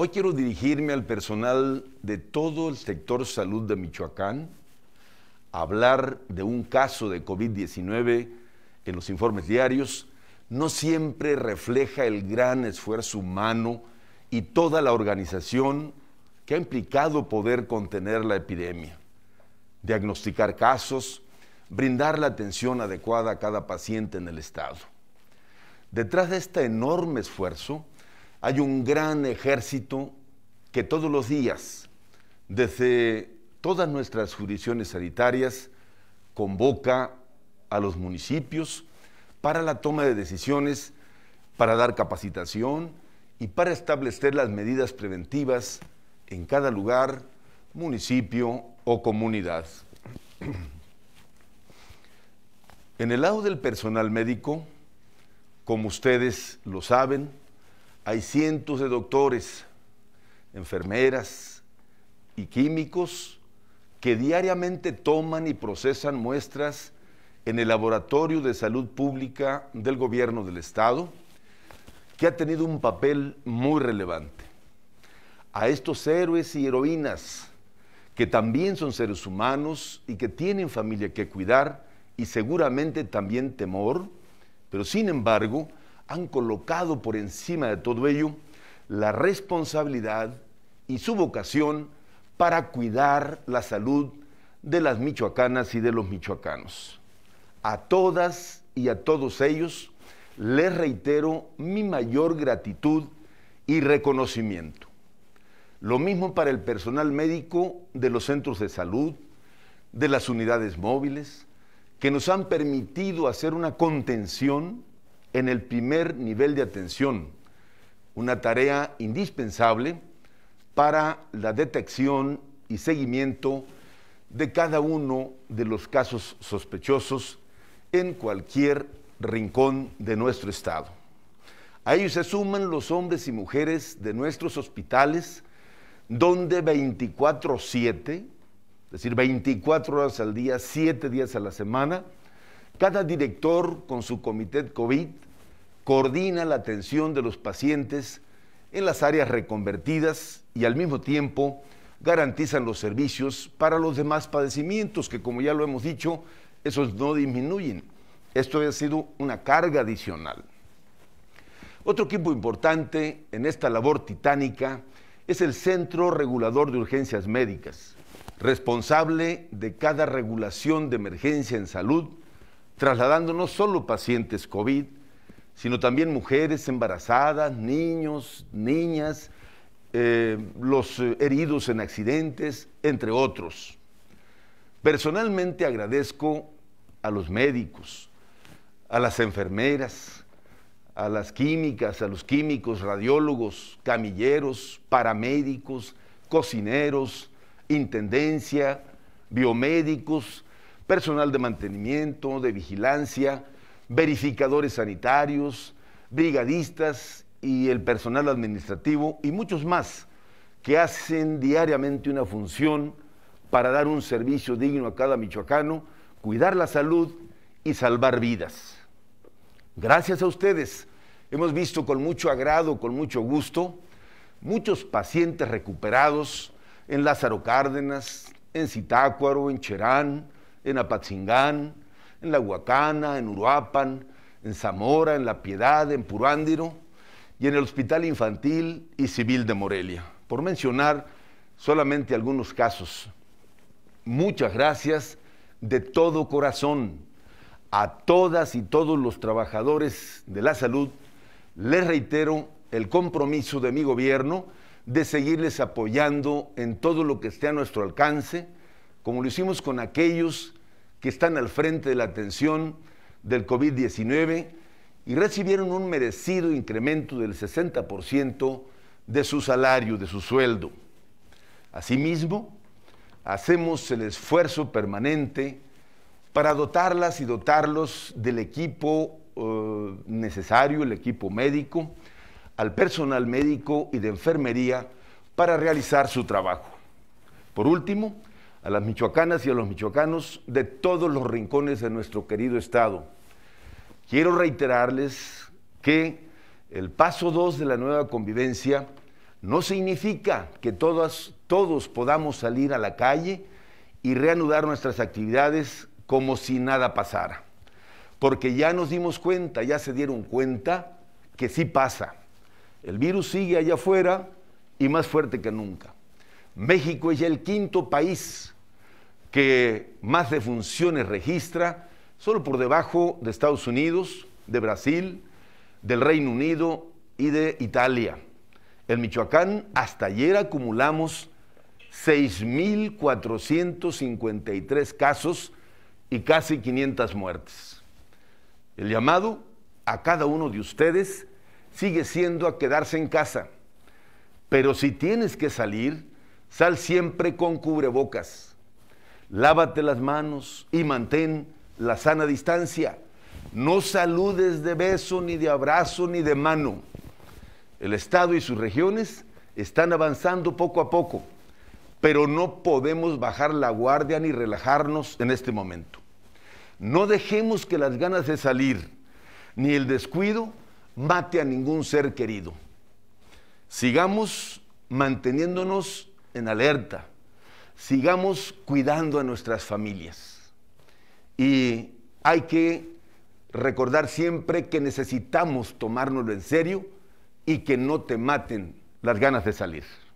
Hoy quiero dirigirme al personal de todo el sector salud de Michoacán, hablar de un caso de COVID-19 en los informes diarios no siempre refleja el gran esfuerzo humano y toda la organización que ha implicado poder contener la epidemia, diagnosticar casos, brindar la atención adecuada a cada paciente en el Estado. Detrás de este enorme esfuerzo, hay un gran ejército que todos los días, desde todas nuestras jurisdicciones sanitarias, convoca a los municipios para la toma de decisiones, para dar capacitación y para establecer las medidas preventivas en cada lugar, municipio o comunidad. En el lado del personal médico, como ustedes lo saben, hay cientos de doctores, enfermeras y químicos que diariamente toman y procesan muestras en el Laboratorio de Salud Pública del Gobierno del Estado, que ha tenido un papel muy relevante. A estos héroes y heroínas, que también son seres humanos y que tienen familia que cuidar y seguramente también temor, pero sin embargo, han colocado por encima de todo ello la responsabilidad y su vocación para cuidar la salud de las michoacanas y de los michoacanos. A todas y a todos ellos les reitero mi mayor gratitud y reconocimiento. Lo mismo para el personal médico de los centros de salud, de las unidades móviles, que nos han permitido hacer una contención en el primer nivel de atención, una tarea indispensable para la detección y seguimiento de cada uno de los casos sospechosos en cualquier rincón de nuestro Estado. A ellos se suman los hombres y mujeres de nuestros hospitales, donde 24-7, es decir, 24 horas al día, 7 días a la semana, cada director con su comité COVID coordina la atención de los pacientes en las áreas reconvertidas y al mismo tiempo garantizan los servicios para los demás padecimientos que como ya lo hemos dicho, esos no disminuyen. Esto ha sido una carga adicional. Otro equipo importante en esta labor titánica es el Centro Regulador de Urgencias Médicas, responsable de cada regulación de emergencia en salud trasladando no solo pacientes COVID, sino también mujeres embarazadas, niños, niñas, eh, los eh, heridos en accidentes, entre otros. Personalmente agradezco a los médicos, a las enfermeras, a las químicas, a los químicos, radiólogos, camilleros, paramédicos, cocineros, intendencia, biomédicos, personal de mantenimiento, de vigilancia, verificadores sanitarios, brigadistas y el personal administrativo y muchos más que hacen diariamente una función para dar un servicio digno a cada michoacano, cuidar la salud y salvar vidas. Gracias a ustedes hemos visto con mucho agrado, con mucho gusto, muchos pacientes recuperados en Lázaro Cárdenas, en Zitácuaro, en Cherán, en Apatzingán, en La Huacana, en Uruapan, en Zamora, en La Piedad, en Purándiro y en el Hospital Infantil y Civil de Morelia, por mencionar solamente algunos casos. Muchas gracias de todo corazón a todas y todos los trabajadores de la salud. Les reitero el compromiso de mi gobierno de seguirles apoyando en todo lo que esté a nuestro alcance, como lo hicimos con aquellos que están al frente de la atención del COVID-19 y recibieron un merecido incremento del 60% de su salario, de su sueldo. Asimismo, hacemos el esfuerzo permanente para dotarlas y dotarlos del equipo eh, necesario, el equipo médico, al personal médico y de enfermería para realizar su trabajo. Por último, a las michoacanas y a los michoacanos de todos los rincones de nuestro querido Estado. Quiero reiterarles que el paso 2 de la nueva convivencia no significa que todos podamos salir a la calle y reanudar nuestras actividades como si nada pasara. Porque ya nos dimos cuenta, ya se dieron cuenta que sí pasa. El virus sigue allá afuera y más fuerte que nunca. México es ya el quinto país que más defunciones registra, solo por debajo de Estados Unidos, de Brasil, del Reino Unido y de Italia. En Michoacán hasta ayer acumulamos 6.453 casos y casi 500 muertes. El llamado a cada uno de ustedes sigue siendo a quedarse en casa, pero si tienes que salir, Sal siempre con cubrebocas. Lávate las manos y mantén la sana distancia. No saludes de beso, ni de abrazo, ni de mano. El Estado y sus regiones están avanzando poco a poco, pero no podemos bajar la guardia ni relajarnos en este momento. No dejemos que las ganas de salir ni el descuido mate a ningún ser querido. Sigamos manteniéndonos en alerta, sigamos cuidando a nuestras familias. Y hay que recordar siempre que necesitamos tomárnoslo en serio y que no te maten las ganas de salir.